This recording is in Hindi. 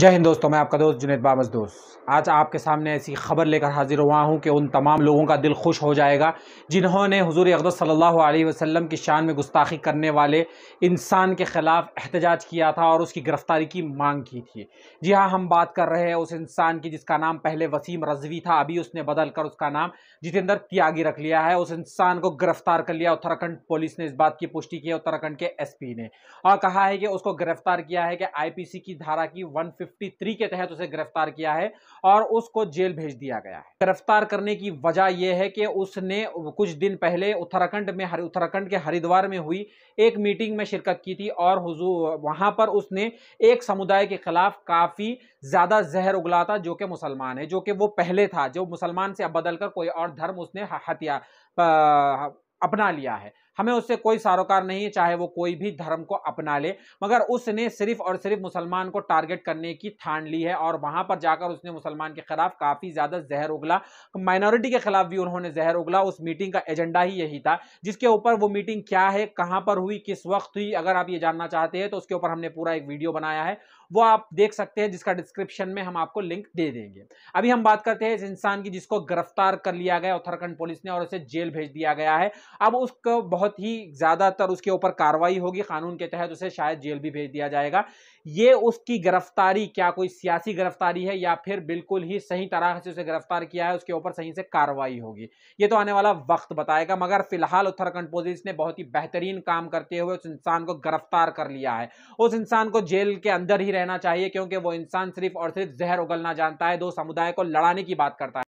जय हिंद दोस्तों मैं आपका दोस्त जुनेद बामस दोस्त आज आपके सामने ऐसी खबर लेकर हाजिर हुआ हूँ कि उन तमाम लोगों का दिल खुश हो जाएगा जिन्होंने हुजूर अकदर सल्लल्लाहु अलैहि वसल्लम की शान में गुस्ताखी करने वाले इंसान के ख़िलाफ़ एहतजाज किया था और उसकी गिरफ़्तारी की मांग की थी जी हाँ हम बात कर रहे हैं उस इंसान की जिसका नाम पहले वसीम रजवी था अभी उसने बदल कर उसका नाम जितेंद्र त्यागी रख लिया है उस इंसान को गिरफ़्तार कर लिया उत्तराखंड पुलिस ने इस बात की पुष्टि की उत्तराखंड के एस ने और कहा है कि उसको गिरफ़्तार किया है कि आई की धारा की वन 53 के तहत उसे गिरफ्तार किया है और उसको जेल भेज दिया गया है गिरफ्तार करने की वजह यह है कि उसने कुछ दिन पहले उत्तराखंड में उत्तराखंड के हरिद्वार में हुई एक मीटिंग में शिरकत की थी और वहां पर उसने एक समुदाय के खिलाफ काफ़ी ज़्यादा जहर उगला था जो कि मुसलमान है जो कि वो पहले था जो मुसलमान से अब बदलकर कोई और धर्म उसने हत्या अपना लिया है हमें उससे कोई सारोकार नहीं है चाहे वो कोई भी धर्म को अपना ले मगर उसने सिर्फ और सिर्फ मुसलमान को टारगेट करने की ठान ली है और वहां पर जाकर उसने मुसलमान के खिलाफ काफी ज्यादा जहर उगला माइनॉरिटी के खिलाफ भी उन्होंने जहर उगला उस मीटिंग का एजेंडा ही यही था जिसके ऊपर वो मीटिंग क्या है कहां पर हुई किस वक्त हुई अगर आप ये जानना चाहते हैं तो उसके ऊपर हमने पूरा एक वीडियो बनाया है वो आप देख सकते हैं जिसका डिस्क्रिप्शन में हम आपको लिंक दे देंगे अभी हम बात करते हैं इस इंसान की जिसको गिरफ्तार कर लिया गया उत्तराखंड पुलिस ने और उसे जेल भेज दिया गया है अब उसको बहुत बहुत ही ज़्यादातर उसके ऊपर कार्रवाई होगी कानून के तहत उसे शायद जेल भी भेज दिया जाएगा ये उसकी गिरफ्तारी क्या कोई सियासी गिरफ्तारी है या फिर बिल्कुल ही सही तरह से उसे गिरफ्तार किया है उसके ऊपर सही से कार्रवाई होगी ये तो आने वाला वक्त बताएगा मगर फिलहाल उत्तराखंड पुलिस ने बहुत ही बेहतरीन काम करते हुए उस इंसान को गिरफ्तार कर लिया है उस इंसान को जेल के अंदर ही रहना चाहिए क्योंकि वो इंसान सिर्फ और सिर्फ जहर उगलना जानता है दो समुदाय को लड़ाने की बात करता है